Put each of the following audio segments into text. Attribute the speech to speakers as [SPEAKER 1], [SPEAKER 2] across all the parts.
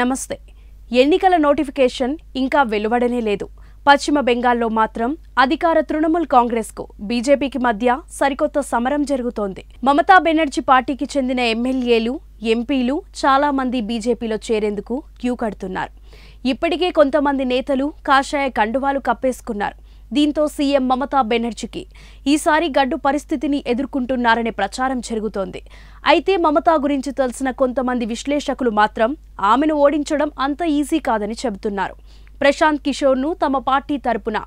[SPEAKER 1] నమస్తే ఎన్నికల నోటిఫికేషన్ ఇంకా వెలువడనే లేదు పశ్చిమ బెంగాల్లో మాత్రం అధికార తృణమూల్ కాంగ్రెస్ కు బీజేపీకి మధ్య సరికొత్త సమరం జరుగుతోంది మమతా బెనర్జీ పార్టీకి చెందిన ఎమ్మెల్యేలు ఎంపీలు చాలా మంది బీజేపీలో చేరేందుకు క్యూ కడుతున్నారు ఇప్పటికే కొంతమంది నేతలు కాషాయ కండువాలు కప్పేసుకున్నారు దీంతో సీఎం మమతా బెనర్జీకి ఈసారి గడ్డు పరిస్థితిని ఎదుర్కొంటున్నారనే ప్రచారం జరుగుతోంది అయితే మమతా గురించి తెలిసిన కొంతమంది విశ్లేషకులు మాత్రం ఆమెను ఓడించడం అంత ఈజీ కాదని చెబుతున్నారు ప్రశాంత్ కిషోర్ను తమ పార్టీ తరపున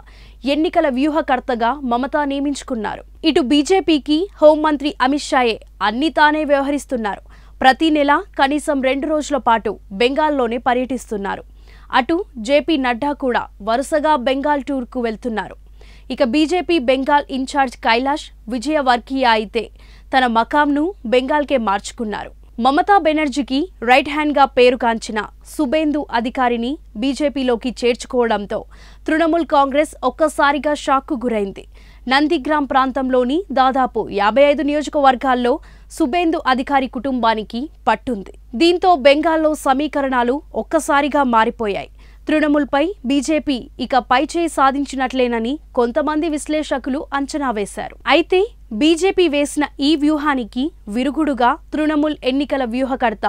[SPEAKER 1] ఎన్నికల వ్యూహకర్తగా మమతా నియమించుకున్నారు ఇటు బీజేపీకి హోంమంత్రి అమిత్ షాయే అన్ని తానే వ్యవహరిస్తున్నారు ప్రతి నెల కనీసం రెండు రోజుల పాటు బెంగాల్లోనే పర్యటిస్తున్నారు అటు జేపీ నడ్డా కూడా వరుసగా బెంగాల్ టూర్కు వెళ్తున్నారు ఇక బీజేపీ బెంగాల్ ఇన్ఛార్జ్ కైలాష్ విజయవర్గీయ అయితే తన మకాంను బెంగాల్కే మార్చుకున్నారు మమతా బెనర్జీకి రైట్ హ్యాండ్గా పేరుగాంచిన సుబేందు అధికారిని బీజేపీలోకి చేర్చుకోవడంతో తృణమూల్ కాంగ్రెస్ ఒక్కసారిగా షాక్కు గురైంది నందిగ్రామ్ ప్రాంతంలోని దాదాపు యాభై ఐదు నియోజకవర్గాల్లో సుబేందు అధికారి కుటుంబానికి పట్టుంది దీంతో బెంగాల్లో సమీకరణాలు ఒక్కసారిగా మారిపోయాయి తృణమూల్పై బీజేపీ ఇక పైచేయి సాధించినట్లేనని కొంతమంది విశ్లేషకులు అంచనా వేశారు అయితే బీజేపీ వేసిన ఈ వ్యూహానికి విరుగుడుగా తృణమూల్ ఎన్నికల వ్యూహకర్త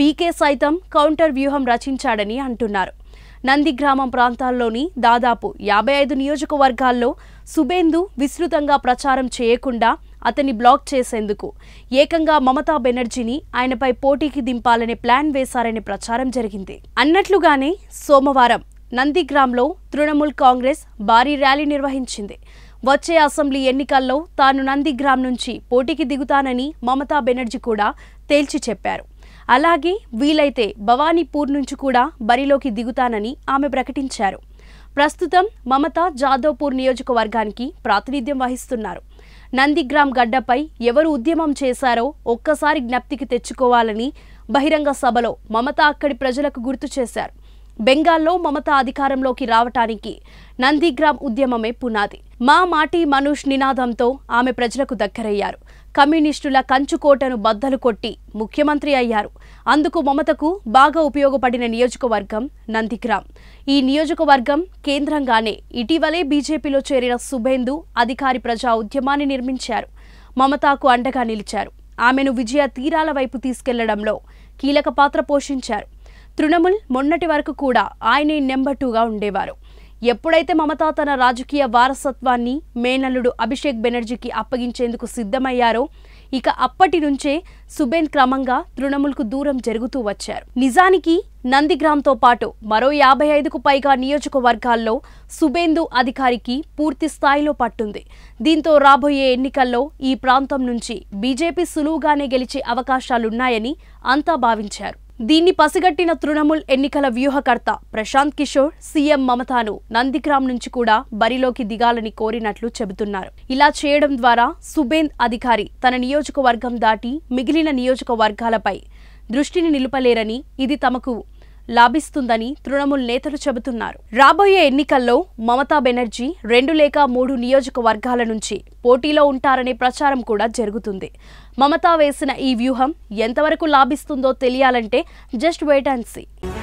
[SPEAKER 1] పీకే సైతం కౌంటర్ వ్యూహం రచించాడని అంటున్నారు నందిగ్రామం ప్రాంతాల్లోని దాదాపు యాభై ఐదు నియోజకవర్గాల్లో సుబేందు విస్తృతంగా ప్రచారం చేయకుండా అతన్ని బ్లాక్ చేసేందుకు ఏకంగా మమతా బెనర్జీని ఆయనపై పోటీకి దింపాలనే ప్లాన్ వేశారనే ప్రచారం జరిగింది అన్నట్లుగానే సోమవారం నందిగ్రామ్లో తృణమూల్ కాంగ్రెస్ భారీ ర్యాలీ నిర్వహించింది వచ్చే అసెంబ్లీ ఎన్నికల్లో తాను నందిగ్రామ్ నుంచి పోటీకి దిగుతానని మమతా బెనర్జీ కూడా తేల్చి చెప్పారు అలాగే వీలైతే భవానీపూర్ నుంచి కూడా బరిలోకి దిగుతానని ఆమె ప్రకటించారు ప్రస్తుతం మమత జాదవ్పూర్ నియోజకవర్గానికి ప్రాతినిధ్యం వహిస్తున్నారు నందిగ్రామ్ గడ్డపై ఎవరు ఉద్యమం చేశారో ఒక్కసారి జ్ఞప్తికి తెచ్చుకోవాలని బహిరంగ సభలో మమత అక్కడి ప్రజలకు గుర్తు చేశారు బెంగాల్లో మమత అధికారంలోకి రావటానికి నందిగ్రామ్ ఉద్యమమే పునాది మా మాటి మనూష్ నినాదంతో ఆమె ప్రజలకు దగ్గరయ్యారు కమ్యూనిస్టుల కంచుకోటను బద్దలు కొట్టి ముఖ్యమంత్రి అయ్యారు అందుకు మమతకు బాగా ఉపయోగపడిన నియోజకవర్గం నందిగ్రామ్ ఈ నియోజకవర్గం కేంద్రంగానే ఇటీవలే బీజేపీలో చేరిన సుభేందు అధికారి ప్రజా ఉద్యమాన్ని నిర్మించారు మమతాకు అండగా నిలిచారు ఆమెను విజయ తీరాల వైపు తీసుకెళ్లడంలో కీలక పాత్ర పోషించారు తృణమూల్ మొన్నటి వరకు కూడా ఆయనే నెంబర్ టూగా ఉండేవారు ఎప్పుడైతే మమతా తన రాజకీయ వారసత్వాన్ని మేనల్లుడు అభిషేక్ బెనర్జీకి అప్పగించేందుకు సిద్ధమయ్యారో ఇక అప్పటి నుంచే సుబేన్ క్రమంగా తృణమూల్కు దూరం జరుగుతూ వచ్చారు నిజానికి నందిగ్రామ్తో పాటు మరో యాభై ఐదుకు పైగా నియోజకవర్గాల్లో సుబేందు అధికారికి పూర్తి స్థాయిలో పట్టుంది దీంతో రాబోయే ఎన్నికల్లో ఈ ప్రాంతం నుంచి బీజేపీ సులువుగానే గెలిచే అవకాశాలున్నాయని అంతా భావించారు దీన్ని పసిగట్టిన తృణమూల్ ఎన్నికల వ్యూహకర్త ప్రశాంత్ కిషోర్ సీఎం మమతాను నందిగ్రామ్ నుంచి కూడా బరిలోకి దిగాలని కోరినట్లు చెబుతున్నారు ఇలా చేయడం ద్వారా సుబేంద్ అధికారి తన నియోజకవర్గం దాటి మిగిలిన నియోజకవర్గాలపై దృష్టిని నిలుపలేరని ఇది తమకు లాభిస్తుందని తృణమూల్ నేతలు చెబుతున్నారు రాబోయే ఎన్నికల్లో మమతా బెనర్జీ రెండు లేక మూడు నియోజకవర్గాల నుంచి పోటీలో ఉంటారనే ప్రచారం కూడా జరుగుతుంది మమతా వేసిన ఈ వ్యూహం ఎంతవరకు లాభిస్తుందో తెలియాలంటే జస్ట్ వెయిట్ అండ్ సీ